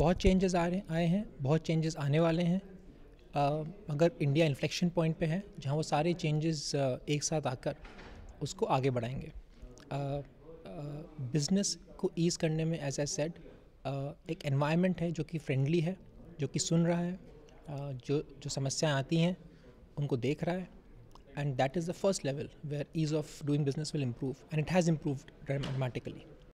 बहुत चेंजेस आ रहे आए हैं बहुत चेंजेस आने वाले हैं अगर इंडिया इन्फ्लेक्शन पॉइंट पे है जहाँ वो सारे चेंजेस एक साथ आकर उसको आगे बढ़ाएंगे बिजनेस को ईज़ करने में एज ए सेड एक एनवायरनमेंट है जो कि फ्रेंडली है जो कि सुन रहा है जो जो समस्याएं आती हैं उनको देख रहा है and that is the first level where ease of doing business will improve and it has improve dramatically